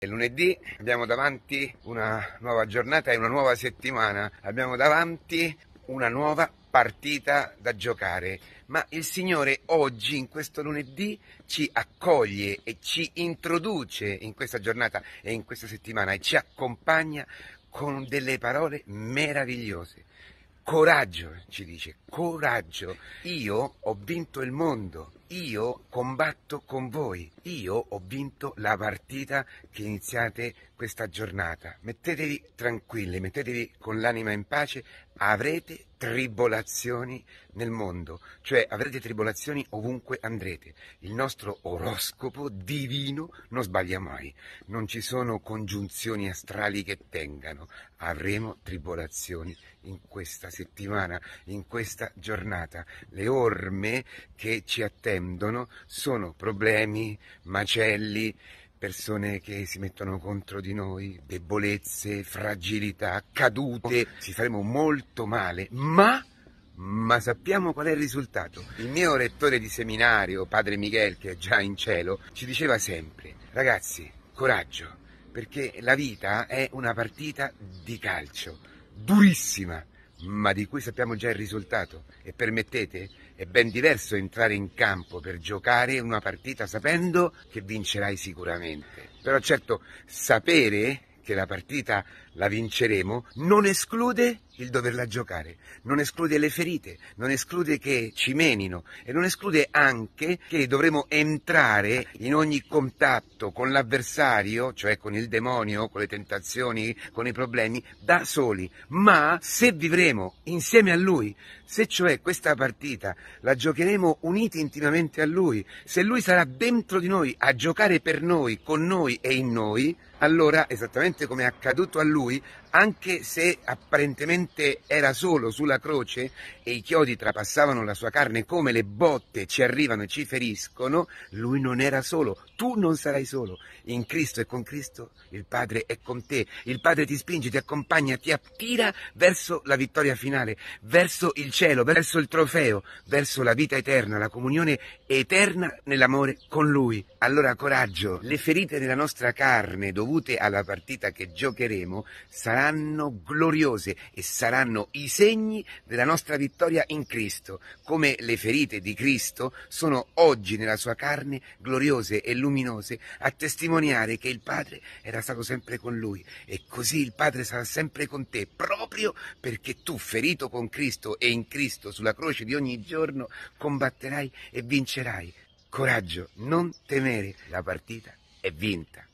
È lunedì, abbiamo davanti una nuova giornata e una nuova settimana, abbiamo davanti una nuova partita da giocare, ma il Signore oggi, in questo lunedì, ci accoglie e ci introduce in questa giornata e in questa settimana e ci accompagna con delle parole meravigliose. Coraggio, ci dice, coraggio. Io ho vinto il mondo, io combatto con voi, io ho vinto la partita che iniziate questa giornata. Mettetevi tranquilli, mettetevi con l'anima in pace, avrete tribolazioni nel mondo, cioè avrete tribolazioni ovunque andrete. Il nostro oroscopo divino non sbaglia mai, non ci sono congiunzioni astrali che tengano, avremo tribolazioni in questa settimana, in questa giornata. Le orme che ci attendono prendono sono problemi, macelli, persone che si mettono contro di noi, debolezze, fragilità, cadute, oh, ci faremo molto male, ma ma sappiamo qual è il risultato. Il mio rettore di seminario, padre Miguel, che è già in cielo, ci diceva sempre, ragazzi, coraggio, perché la vita è una partita di calcio, durissima ma di cui sappiamo già il risultato. E permettete, è ben diverso entrare in campo per giocare una partita sapendo che vincerai sicuramente. Però certo, sapere che la partita la vinceremo non esclude il doverla giocare, non esclude le ferite, non esclude che ci menino e non esclude anche che dovremo entrare in ogni contatto con l'avversario, cioè con il demonio, con le tentazioni, con i problemi, da soli. Ma se vivremo insieme a lui, se cioè questa partita la giocheremo uniti intimamente a lui, se lui sarà dentro di noi a giocare per noi, con noi e in noi, allora, esattamente come è accaduto a lui, anche se apparentemente era solo sulla croce e i chiodi trapassavano la sua carne come le botte ci arrivano e ci feriscono, lui non era solo, tu non sarai solo. In Cristo e con Cristo il Padre è con te, il Padre ti spinge, ti accompagna, ti attira verso la vittoria finale, verso il cielo, verso il trofeo, verso la vita eterna, la comunione eterna nell'amore con lui. Allora coraggio, le ferite della nostra carne dovute alla partita che giocheremo saranno saranno gloriose e saranno i segni della nostra vittoria in Cristo, come le ferite di Cristo sono oggi nella sua carne gloriose e luminose a testimoniare che il Padre era stato sempre con lui e così il Padre sarà sempre con te proprio perché tu ferito con Cristo e in Cristo sulla croce di ogni giorno combatterai e vincerai. Coraggio, non temere, la partita è vinta.